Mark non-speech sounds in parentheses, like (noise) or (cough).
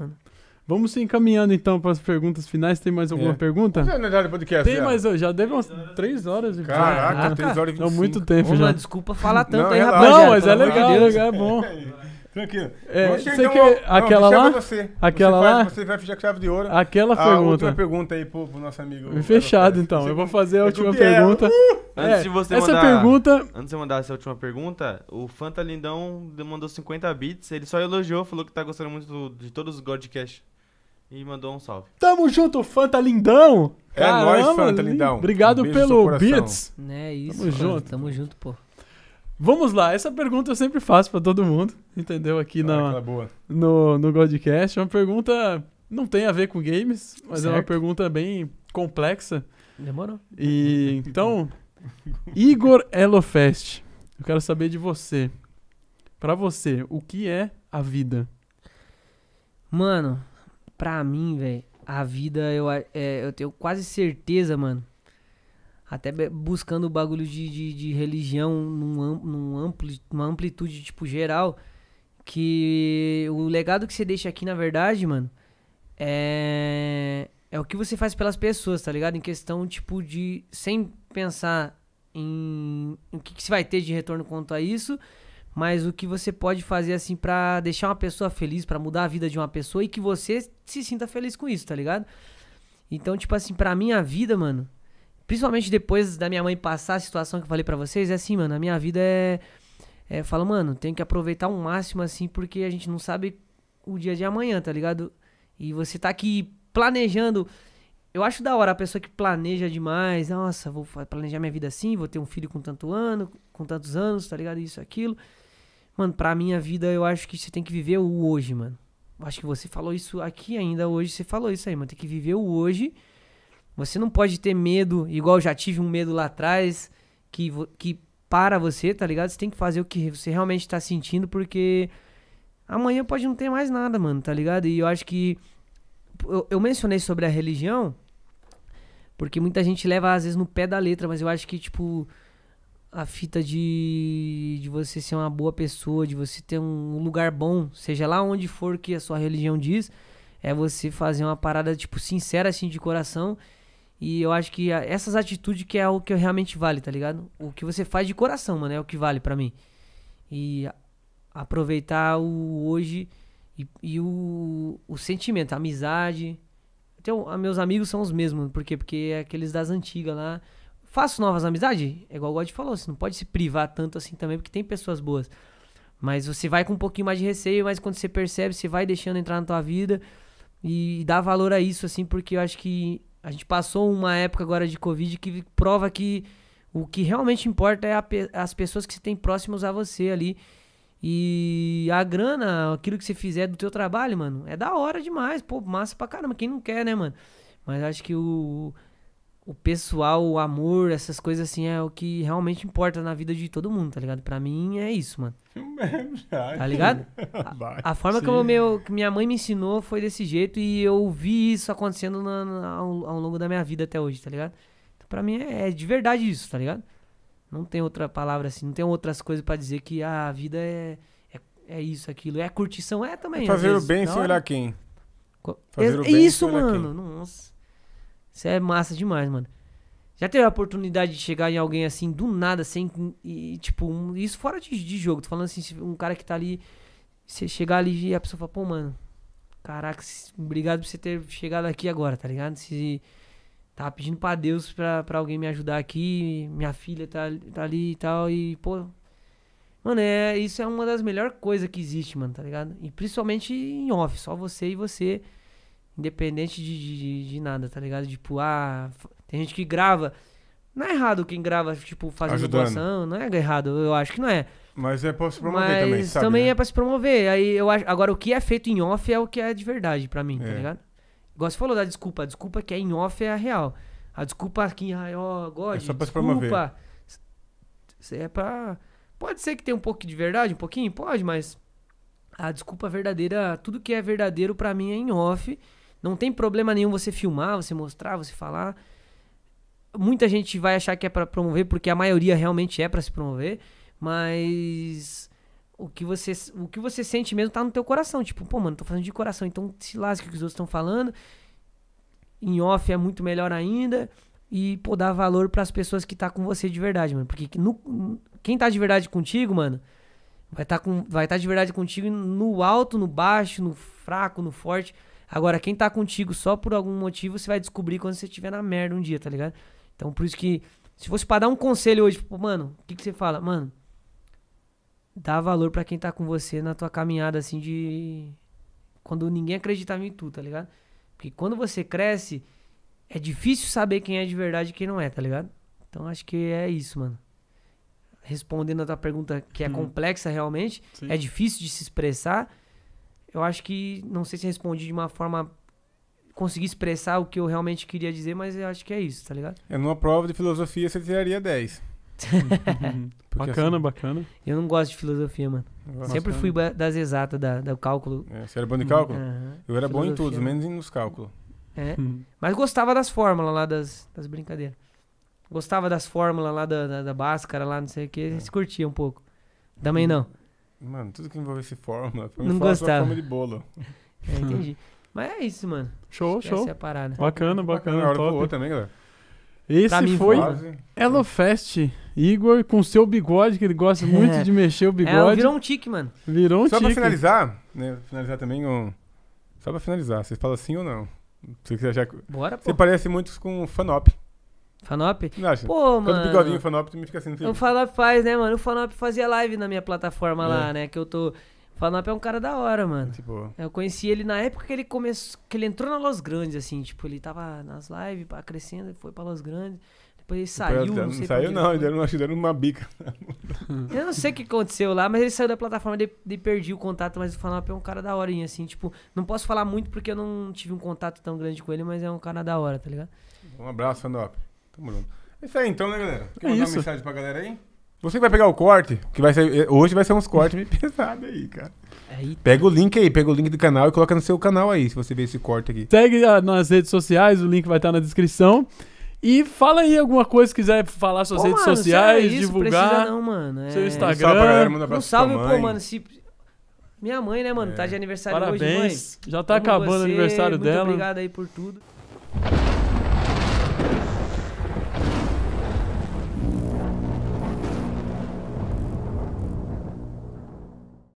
mano. Vamos se encaminhando então para as perguntas finais. Tem mais alguma é. pergunta? Quanto é do podcast? Tem, é? mas já deve umas 3 horas. e Caraca, 3 horas e 25. É muito tempo Ô, já. Desculpa falar tanto não, aí, rapaz. Não, mas é legal, é bom. (laughs) Tranquilo. É, você que é não, aquela lá, você. aquela você faz, lá, você vai fechar com chave de ouro. Aquela a pergunta. Última pergunta aí pro, pro nosso amigo. Fechado então. Você eu vou fazer a última pergunta. Uh! É, antes de você essa mandar, pergunta, antes de você mandar essa última pergunta, o Fanta Lindão mandou 50 bits. Ele só elogiou, falou que tá gostando muito de todos os Godcast. E mandou um salve. Tamo junto, Fanta Lindão! É Caramba, nóis, Fanta Lindão. Obrigado um pelo Beats. É né, isso. Tamo junto. Tamo junto, pô. Vamos lá, essa pergunta eu sempre faço para todo mundo, entendeu? Aqui ah, na, é boa. No, no Godcast. É uma pergunta, não tem a ver com games, mas certo. é uma pergunta bem complexa. Demorou. E então, (laughs) Igor Elofest, eu quero saber de você. Para você, o que é a vida? Mano, pra mim, velho, a vida eu, é, eu tenho quase certeza, mano, até buscando o bagulho de, de, de religião num, ampli, numa amplitude, tipo, geral, que o legado que você deixa aqui, na verdade, mano, é, é o que você faz pelas pessoas, tá ligado? Em questão, tipo, de... Sem pensar em o que, que você vai ter de retorno quanto a isso, mas o que você pode fazer assim para deixar uma pessoa feliz, para mudar a vida de uma pessoa e que você se sinta feliz com isso, tá ligado? Então, tipo assim, pra minha vida, mano, Principalmente depois da minha mãe passar a situação que eu falei para vocês, é assim, mano, a minha vida é. é fala, mano, tem que aproveitar o um máximo, assim, porque a gente não sabe o dia de amanhã, tá ligado? E você tá aqui planejando. Eu acho da hora a pessoa que planeja demais. Nossa, vou planejar minha vida assim, vou ter um filho com tanto ano, com tantos anos, tá ligado? Isso, aquilo. Mano, pra minha vida, eu acho que você tem que viver o hoje, mano. Acho que você falou isso aqui ainda hoje, você falou isso aí, mano. Tem que viver o hoje você não pode ter medo, igual eu já tive um medo lá atrás, que, que para você, tá ligado? Você tem que fazer o que você realmente tá sentindo, porque amanhã pode não ter mais nada, mano, tá ligado? E eu acho que. Eu, eu mencionei sobre a religião, porque muita gente leva às vezes no pé da letra, mas eu acho que, tipo a fita de, de você ser uma boa pessoa, de você ter um lugar bom, seja lá onde for que a sua religião diz, é você fazer uma parada, tipo, sincera, assim, de coração e eu acho que essas atitudes que é o que realmente vale, tá ligado? O que você faz de coração, mano, é o que vale para mim. E aproveitar o hoje e, e o, o sentimento, a amizade. Então, meus amigos são os mesmos, por quê? Porque é aqueles das antigas lá. Faço novas amizades? É igual o God falou, você não pode se privar tanto assim também, porque tem pessoas boas. Mas você vai com um pouquinho mais de receio, mas quando você percebe, você vai deixando entrar na tua vida e dá valor a isso, assim, porque eu acho que a gente passou uma época agora de Covid que prova que o que realmente importa é as pessoas que você tem próximas a você ali. E a grana, aquilo que você fizer do teu trabalho, mano, é da hora demais. Pô, massa pra caramba. Quem não quer, né, mano? Mas acho que o, o pessoal, o amor, essas coisas assim, é o que realmente importa na vida de todo mundo, tá ligado? Pra mim é isso, mano. (laughs) tá ligado? A, (laughs) a forma como meu, que minha mãe me ensinou foi desse jeito e eu vi isso acontecendo na, na, ao, ao, longo da minha vida até hoje, tá ligado? Então, pra mim é, é de verdade isso, tá ligado? Não tem outra palavra assim, não tem outras coisas para dizer que ah, a vida é, é, é, isso, aquilo. É curtição, é também. É fazer o bem sem olhar quem. fazer é, o bem isso, mano. Nossa. Isso é massa demais, mano. Já teve a oportunidade de chegar em alguém assim, do nada, sem. E, tipo, um, isso fora de, de, jogo. Tô falando assim, um cara que tá ali. Você chegar ali e a pessoa fala, pô, mano, caraca, obrigado por você ter chegado aqui agora, tá ligado? Se. Tava tá pedindo pra Deus pra, pra alguém me ajudar aqui. Minha filha tá, tá ali e tal. E, pô. Mano, é, isso é uma das melhores coisas que existe, mano, tá ligado? E principalmente em off, só você e você. Independente de, de, de nada, tá ligado? Tipo, ah tem gente que grava. Não é errado quem grava, tipo, fazendo doação, não é, é errado, eu acho que não é. Mas é pra se promover Mas também, sabe? também né? é pra se promover. Aí eu acho, agora, o que é feito em off é o que é de verdade pra mim, tá é. tá ligado? Igual você falou da desculpa, a desculpa que é em off é a real. A desculpa aqui, ó, ah, God, é só pra desculpa. se promover. é pra... Pode ser que tenha um pouco de verdade, um pouquinho, pode, mas a desculpa verdadeira, tudo que é verdadeiro pra mim é em off. Não tem problema nenhum você filmar, você mostrar, você falar muita gente vai achar que é para promover, porque a maioria realmente é para se promover, mas o que você o que você sente mesmo tá no teu coração, tipo, pô, mano, tô fazendo de coração, então se lasque o que os outros estão falando. Em off é muito melhor ainda e pô, dar valor para as pessoas que tá com você de verdade, mano, porque no, quem tá de verdade contigo, mano, vai tá com vai tá de verdade contigo no alto, no baixo, no fraco, no forte. Agora, quem tá contigo só por algum motivo, você vai descobrir quando você estiver na merda um dia, tá ligado? Então, por isso que, se fosse para dar um conselho hoje, tipo, mano, o que, que você fala? Mano, dá valor para quem tá com você na tua caminhada, assim, de. Quando ninguém acreditava em tu, tá ligado? Porque quando você cresce, é difícil saber quem é de verdade e quem não é, tá ligado? Então, acho que é isso, mano respondendo a tua pergunta, que é hum. complexa realmente, Sim. é difícil de se expressar. Eu acho que, não sei se respondi de uma forma consegui expressar o que eu realmente queria dizer, mas eu acho que é isso, tá ligado? É numa prova de filosofia você tiraria 10. (laughs) Assim, bacana, assim, bacana. Eu não gosto de filosofia, mano. Sempre fui das exatas, da, do cálculo. É, você era bom de cálculo? Uhum. Eu era filosofia. bom em tudo menos nos cálculos. É. Hum. Mas gostava das fórmulas lá, das, das brincadeiras. Gostava das fórmulas lá da, da, da Bhaskara, lá, não sei o que. A é. gente curtia um pouco. Também não. Mano, tudo que envolvesse fórmula, pra mim não é gostava. forma de bolo. É, entendi. (laughs) Mas é isso, mano. Show, Acho show. Essa é a parada. Bacana, bacana. bacana é top. Voou também, galera. Esse foi quase. Elofest Igor com seu bigode, que ele gosta (laughs) muito de mexer o é, bigode. É, virou um tique, mano. Virou um só tique. Só pra finalizar, né? Finalizar também um... Só pra finalizar, vocês falam sim ou não? Se você já Bora, pô. Você parece muito com o Fanop. Fanop? Não, Pô, mano. Quando bigodinho Fanop, tu me fica assim no O Fanop faz, né, mano? O Fanop fazia live na minha plataforma é. lá, né? Que eu tô... Fanop é um cara da hora, mano. Muito Eu conheci ele na época que ele começou, que ele entrou na Los Grandes, assim, tipo, ele tava nas lives, pá, crescendo, foi pra Los Grandes. Depois ele saiu, não, não sei saiu, não, ele acho que deram uma bica. (laughs) eu não sei o que aconteceu lá, mas ele saiu da plataforma e de, de, perdi o contato, mas o Fanop é um cara da hora, assim, tipo, não posso falar muito porque eu não tive um contato tão grande com ele, mas é um cara da hora, tá ligado? Um abraço, Fanop. Tamo junto. É isso aí então, né, galera? Quer é mandar isso. uma mensagem pra galera aí? Você que vai pegar o corte, que vai ser, eh, hoje vai ser uns cortes meio (laughs) pesados aí, cara. Eita. Pega o link aí, pega o link do canal e coloca no seu canal aí, se você ver esse corte aqui. Segue ah, nas redes sociais, o link vai estar na descrição. E fala aí alguma coisa, quiser falar suas redes mano, é sociais, isso, divulgar. Não, mano. É... Seu Instagram. Um salve, galera, um salve, pô, mano. Se... Minha mãe, né, mano? Tá é. Tá de aniversário Parabéns. hoje, mãe. Já tá Como acabando você, o aniversário muito dela. Muito obrigado aí por tudo.